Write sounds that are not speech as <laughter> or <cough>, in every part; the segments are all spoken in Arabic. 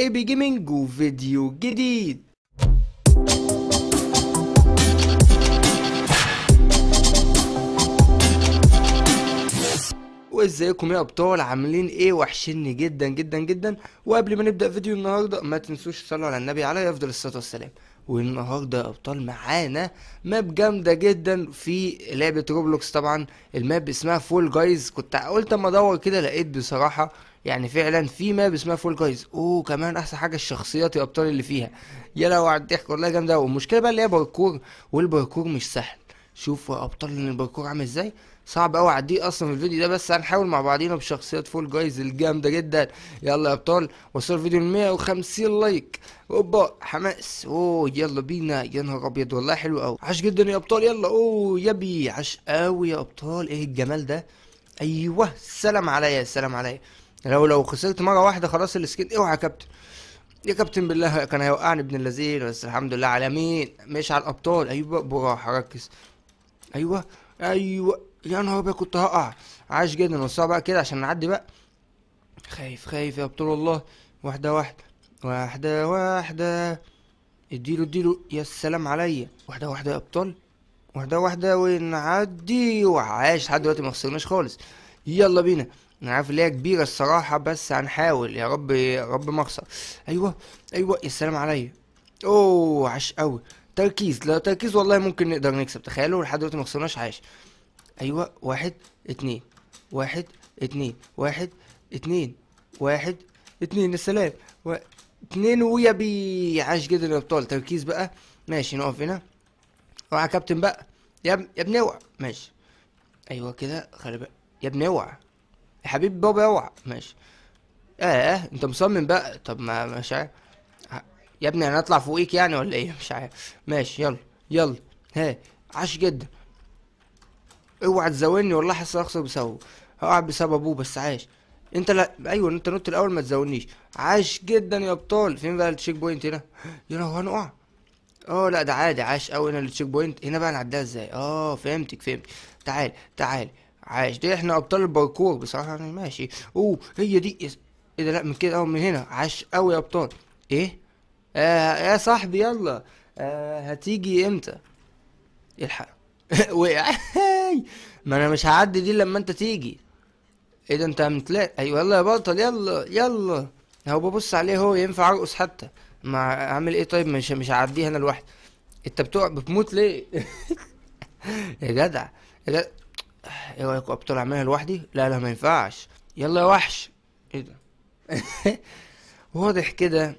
اي بي جيمنج وفيديو جديد ازيكم يا ابطال عاملين ايه وحشني جدا جدا جدا وقبل ما نبدا فيديو النهارده ما تنسوش تصلوا على النبي عليه افضل الصلاه والسلام والنهارده ابطال معانا ماب جامده جدا في لعبه روبلوكس طبعا الماب اسمها فول جايز كنت قلت اما ادور كده لقيت بصراحه يعني فعلا في ماب اسمها فول جايز اوه كمان احسن حاجه الشخصيات الابطال اللي فيها يا لو على الضحك والله جامده والمشكله بقى اللي هي باركور والباركور مش سهل شوفوا ابطال الباركور عامل ازاي صعب قوي اعديه اصلا في الفيديو ده بس هنحاول مع بعضينا بشخصيات فول جايز الجامده جدا يلا يا ابطال وصل الفيديو ل 150 لايك اوبا حماس اوه يلا بينا يا نهار ابيض والله حلو قوي عاش جدا يا ابطال يلا اوه يبي عاش قوي يا ابطال ايه الجمال ده ايوه السلام عليا السلام عليا لو لو خسرت مره واحده خلاص السكين اوعى يا كابتن يا كابتن بالله كان هيوقعني ابن اللذين بس الحمد لله على مين مش على الابطال ايوه براحه ركز ايوه ايوه يا نهار ابيض كنت هقع عايش جدا بس بقى كده عشان نعدي بقى خايف خايف يا بطل الله واحدة واحدة واحدة واحدة اديله اديله يا سلام عليا واحدة واحدة يا ابطال واحدة واحدة ونعدي وعاش لحد دلوقتي ما خسرناش خالص يلا بينا انا عارف اللي هي كبيرة الصراحة بس هنحاول يا رب يا رب ما اخسر ايوه ايوه يا سلام عليا اوه عاش قوي تركيز لا تركيز والله ممكن نقدر نكسب تخيلوا لحد دلوقتي ما خسرناش عاش ايوه واحد اتنين واحد اتنين واحد اتنين واحد اتنين السلام و... اتنين ويا بي عاش جدا يا ابطال تركيز بقى ماشي نقف هنا اوعى يا كابتن بقى يا ب... يا ابني اوعى ماشي ايوه كده خلي بالك يا ابني اوعى يا حبيبي بابا اوعى ماشي اه, اه انت مصمم بقى طب ما مش عارف يا ابني انا اطلع فوقيك يعني ولا ايه مش عارف ماشي يلا يلا ها عاش جدا اوعى تزاولني والله حاسس اخسر بسببه هقع بسبب ابوه بس عاش انت لا ايوه انت نط الاول ما تزاولنيش عاش جدا يا ابطال فين بقى التشيك بوينت هنا يا لو هنقع اه لا ده عادي عاش قوي هنا التشيك بوينت هنا بقى نعديها ازاي اه فهمتك فهمت تعال تعال عاش دي احنا ابطال الباركور بصراحه يعني ماشي اوه هي دي ايه ده لا من كده او من هنا عاش قوي يا ابطال ايه آه يا صاحبي يلا آه هتيجي امتى الحق <laughs> وقع <laughs> ازاي ما انا مش هعدي دي لما انت تيجي ايه ده انت متلاقي ايوه يلا يا بطل يلا يلا اهو ببص عليه هو ينفع ارقص حتى ما عامل ايه طيب مش مش هعديها انا لوحدي انت بتقع بتموت ليه <laughs> يا جدع يا جدع ايه رايك ابطل اعملها لوحدي لا لا ما ينفعش يلا يا وحش ايه ده <laughs> واضح كده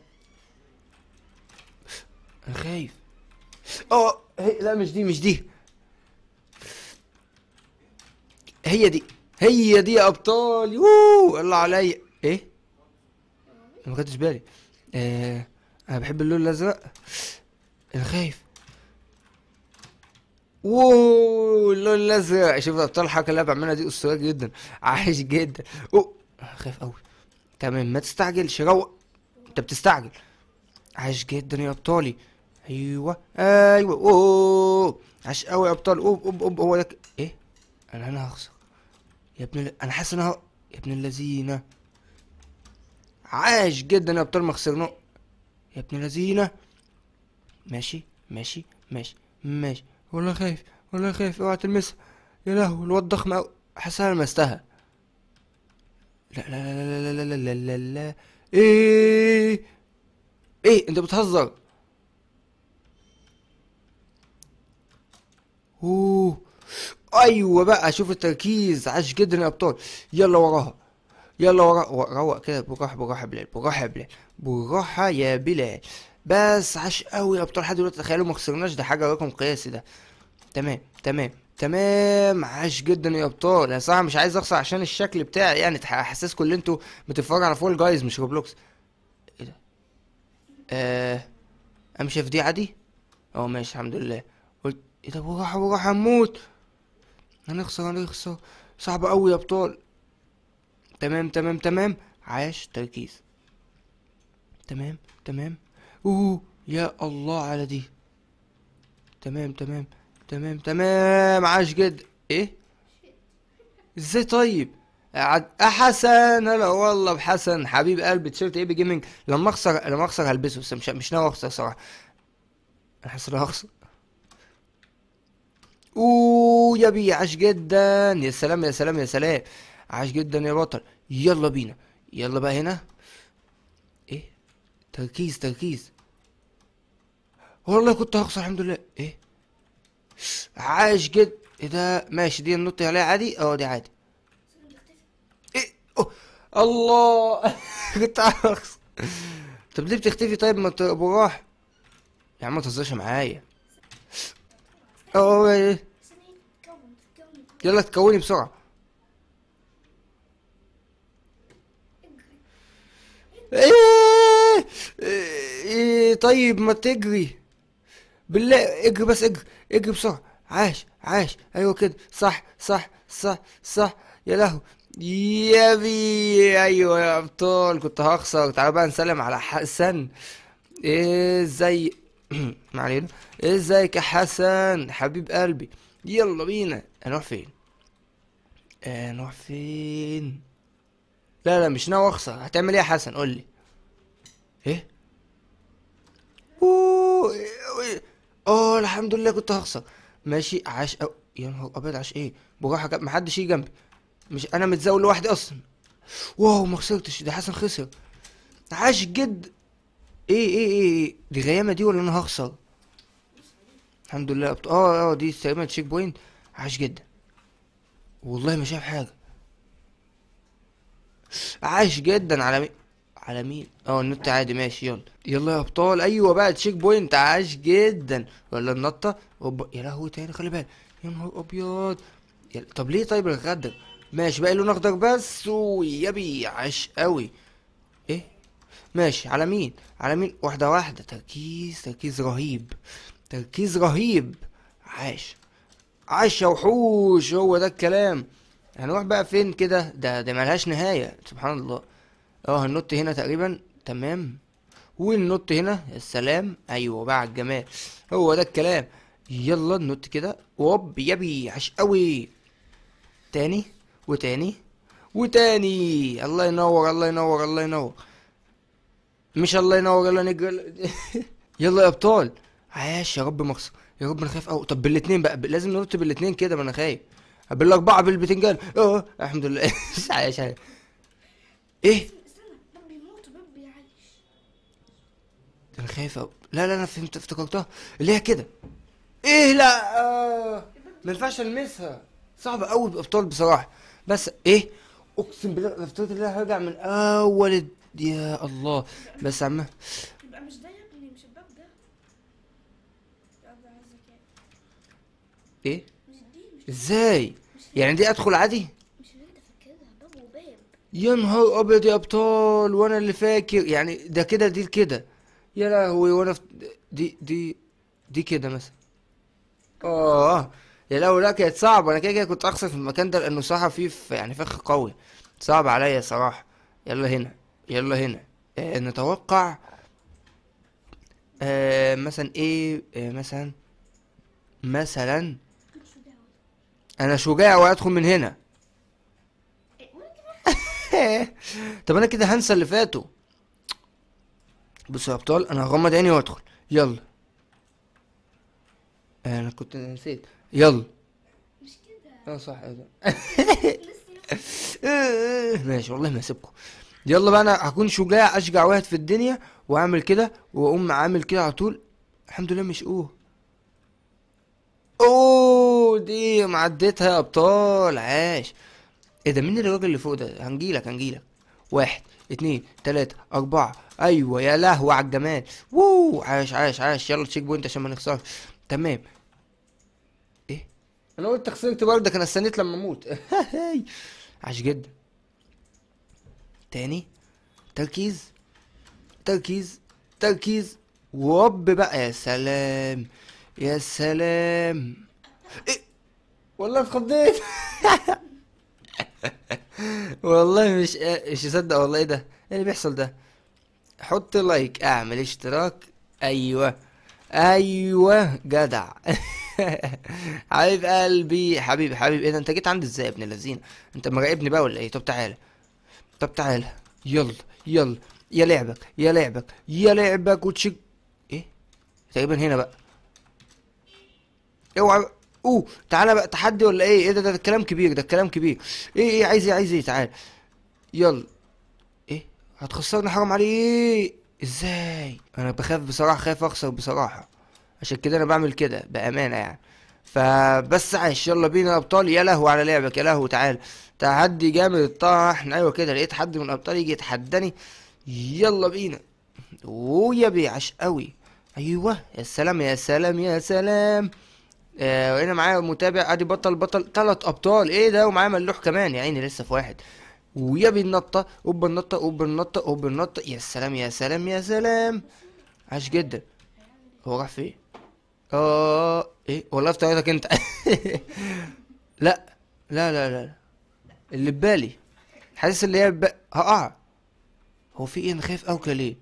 انا خايف اه لا مش دي مش دي هي دي هي دي يا ابطال يو الله عليا ايه ما خدتش بالي آه انا بحب اللون الازرق انا خايف اللون الازرق شوف الابطال الحركه اللي انا بعملها دي اسطوريه جدا عايش جدا اوه خايف قوي تمام ما تستعجلش روق انت بتستعجل عايش جدا يا ابطالي ايوه ايوه اوه عاش قوي يا ابطال اوب اوب اوب هو ده ايه انا هنا هخسر يا ابن ال... انا حاسس ان انا يا ابن اللذينة عاش جدا يا ابطال ما خسرنا يا ابن اللذينة ماشي ماشي ماشي ماشي والله خايف والله خايف اوعى تلمسها يا لهوي الواد ضخم اوي حاسس انا لمستها لا لا لا لا لا لا لا لا لا لا ايه ايه انت بتهزر اوه ايوه بقى شوف التركيز عاش جدا يا ابطال يلا وراها يلا ورا روق كده بالراحه بالراحه يا بلال بالراحه يا بلال بالراحه يا بلال بس عاش قوي يا ابطال لحد دلوقتي تخيلوا ما خسرناش ده حاجه رقم قياسي ده تمام تمام تمام عاش جدا يا ابطال يا صاحبي مش عايز اخسر عشان الشكل بتاعي يعني احسسكم اللي انتوا بتتفرجوا على فول جايز مش روبلوكس ايه ده آه امشي في دي عادي اه ماشي الحمد لله قلت ايه ده بالراحه بالراحه هموت هنخسر هنخسر صعب قوي يا ابطال تمام تمام تمام عاش تركيز تمام تمام اوه يا الله على دي تمام تمام تمام تمام عاش جد ايه ازاي طيب احسن هلا والله بحسن حبيب قلبي اي بي جيمنج لما اخسر لما اخسر هلبسه بس مش مش ناوي اخسر صراحه حاسس هخسر اوه يا بي عاش جدا يا سلام يا سلام يا سلام عاش جدا يا بطل يلا بينا يلا بقى هنا ايه تركيز تركيز والله كنت هخسر الحمد لله ايه عاش جدا ايه ده ماشي دي النط عليها عادي اه دي عادي ايه أوه. الله <laughs> كنت هخسر طب ليه بتختفي طيب ما ابو راح يا عم ما تهزرش معايا اوه يلا تكوني بسرعة ايه ايه طيب ما تجري بالله اجري بس اجري اجري بسرعة عاش عاش ايوه كده صح صح صح صح يا لهو يا بي ايوه يا ابطال كنت هخسر تعالوا بقى نسلم على حسن ايه زي <coughs> ما علينا ازيك يا حسن حبيب قلبي يلا بينا هنروح فين هنروح آه، فين لا لا مش ناوي اخسر هتعمل ايه يا حسن قول لي ايه اوه إيه، إيه. اه الحمد لله كنت هخسر ماشي عاش أو... يا نهار ابيض عاش ايه بروح ما حدش يجي جنبي مش انا متزاول لوحدي اصلا واو ما خسرتش ده حسن خسر عاش جد إيه،, ايه ايه ايه دي غيامه دي ولا انا هخسر الحمد لله أبط... اه اه دي تقريبا تشيك بوينت عاش جدا والله ما شايف حاجه عاش جدا على مين على مين اه النط عادي ماشي يلا يلا يا ابطال ايوه بقى تشيك بوينت عاش جدا ولا النطه اوبا يا لهوي تاني خلي بالك يا نهار ابيض طب ليه طيب الغدر ماشي بقى لون اخضر بس ويبي عاش قوي ماشي على مين على مين واحده واحده تركيز تركيز رهيب تركيز رهيب عاش عاش يا وحوش هو ده الكلام هنروح بقى فين كده ده ده ملهاش نهايه سبحان الله اه هننط هنا تقريبا تمام وننط هنا يا سلام ايوه بقى الجمال هو ده الكلام يلا ننط كده وب يبي عاش قوي تاني وتاني وتاني الله ينور الله ينور الله ينور مش الله ينور يلا نجري <laughs> يلا يا ابطال عاش يا رب مخص يا رب انا خايف قوي طب بالاثنين بقى لازم نرد بالاثنين كده ما انا خايف بالاربعه بالبتنجان آه،, اه الحمد لله <laughs> عايش عايش ايه انا خايف قوي لا لا انا فهمت افتكرتها اللي هي كده ايه لا آه، ما ينفعش المسها صعب قوي بابطال بصراحه بس ايه اقسم بالله افتكرت ان انا هرجع من اول يا الله بس عم يبقى مش ده يا ابني مش الباب ده ايه مش دي مش ازاي يعني دي ادخل عادي مش فاكرها باب وباب يا نهار ابيض يا ابطال وانا اللي فاكر يعني ده كده دي كده يا لهوي وانا دي دي دي كده مثلا اه يا لهوي لا كانت صعبه انا كده كده كنت اخسر في المكان ده لانه صح فيه في يعني فخ قوي صعب عليا صراحه يلا هنا يلا هنا آه نتوقع آه مثلا ايه آه مثلا مثلا انا شجاع وادخل من هنا <laughs> طب انا كده هنسى اللي فاتوا بص يا ابطال انا هغمض عيني وادخل يلا آه، انا كنت نسيت يلا مش كده اه صح <laughs> <laughs> ماشي والله ما اسيبكم يلا بقى انا هكون شجاع اشجع واحد في الدنيا واعمل كده واقوم عامل كده على طول الحمد لله مش اوه اوه دي معديتها يا ابطال عاش ايه ده مين الراجل اللي فوق ده هنجيلك هنجيلك واحد اتنين تلاتة اربعة ايوه يا لهو على الجمال ووو عاش عاش عاش يلا تشيك بوينت عشان ما نخسرش تمام ايه انا قلت خسرت بردك انا استنيت لما اموت <laughs> عاش جدا تاني تركيز تركيز تركيز وب بقى يا سلام يا سلام إيه؟ والله اتخضيت <laughs> والله مش مش مصدق والله ايه ده ايه اللي بيحصل ده حط لايك اعمل اشتراك ايوه ايوه جدع <laughs> حبيب قلبي حبيبي حبيبي ايه ده انت جيت عندي ازاي يا ابن اللذين انت مراقبني بقى ولا ايه طب تعالى طب تعال يلا يلا يا لعبك يا لعبك يا لعبك وتشج ايه تقريبا هنا بقى اوعى اوه تعالى بقى تحدي ولا ايه ايه ده ده الكلام كبير ده الكلام كبير ايه ايه عايز ايه عايز ايه تعال يلا ايه هتخسرني حرام عليك ازاي انا بخاف بصراحه خايف اخسر بصراحه عشان كده انا بعمل كده بامانه يعني فبس عايش يلا بينا ابطال يا لهو على لعبك يا لهو تعال تحدي جامد طحن ايوه كده لقيت حد من الابطال يجي يتحداني يلا بينا ويا بيعش قوي ايوه يا سلام يا سلام يا سلام آه معايا متابع ادي بطل بطل ثلاث ابطال ايه ده ومعايا ملوح كمان يا عيني لسه في واحد ويا بالنطه اوب النطه اوب النطه اوب النطه يا سلام يا سلام يا سلام عاش جدا هو راح فين اه ايه والله افتكرتك انت <laughs> لا لا لا لا اللي ببالي حاسس اللي هي بق... هقع هو في ايه انا خايف اوكل كده ليه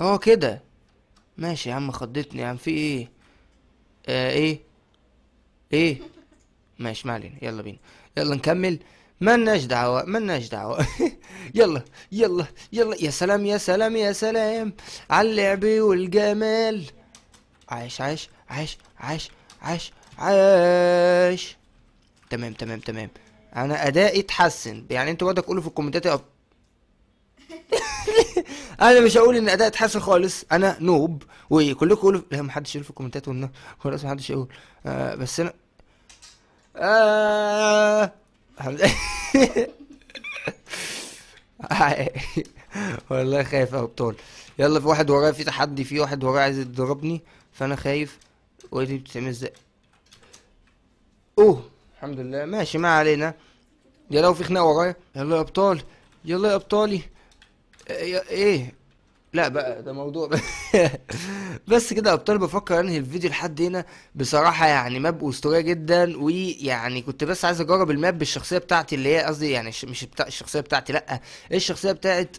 اه كده ماشي يا عم خضتني يا عم في ايه آه ايه ايه ماشي ما علينا يلا بينا يلا نكمل لناش دعوة لناش دعوة <laughs> يلا يلا يلا يا سلام يا سلام يا سلام على اللعب والجمال عاش عاش عاش عاش عاش عاش تمام تمام تمام انا ادائي اتحسن يعني انتوا برضه تقولوا في الكومنتات أب... <laughs> انا مش هقول ان ادائي اتحسن خالص انا نوب وكلكم قولوا لا محدش يقول في الكومنتات خلاص محدش يقول آه بس انا آه <laughs> والله خايف يا ابطال يلا في واحد ورايا في تحدي في واحد ورايا عايز يضربني فانا خايف ودي بتتعمل ازاي اوه الحمد لله ماشي ما علينا يلا في خناقه ورايا يلا يا ابطال يلا يا ابطالي ايه, إيه؟ لا بقى ده موضوع <laughs> بس كده ابطال بفكر انهي الفيديو لحد هنا بصراحه يعني ماب اسطوريه جدا ويعني كنت بس عايز اجرب الماب بالشخصيه بتاعتي اللي هي قصدي يعني مش بتاع الشخصيه بتاعتي لا الشخصيه بتاعت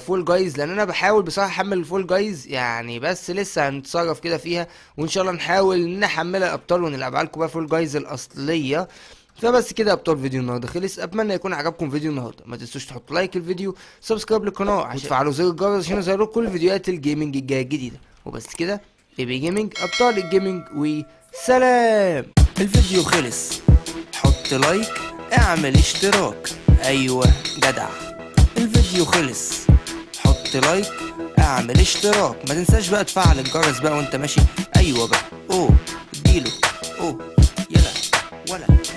فول آه، جايز لان انا بحاول بصراحه احمل فول جايز يعني بس لسه هنتصرف كده فيها وان شاء الله نحاول نحملها ابطال ونلعبها لكم بقى فول جايز الاصليه فبس كده ابطال فيديو النهارده خلص اتمنى يكون عجبكم فيديو النهارده ما تنسوش تحطوا لايك الفيديو سبسكرايب للقناه وتفعلوا زر الجرس عشان لكم كل فيديوهات الجيمنج الجايه الجديده وبس كده بيبي جيمنج ابطال الجيمنج وسلام الفيديو خلص حط لايك اعمل اشتراك ايوه جدع الفيديو خلص حط لايك اعمل اشتراك ما تنساش بقى تفعل الجرس بقى وانت ماشي ايوه بقى اوه اديله اوه يلا ولا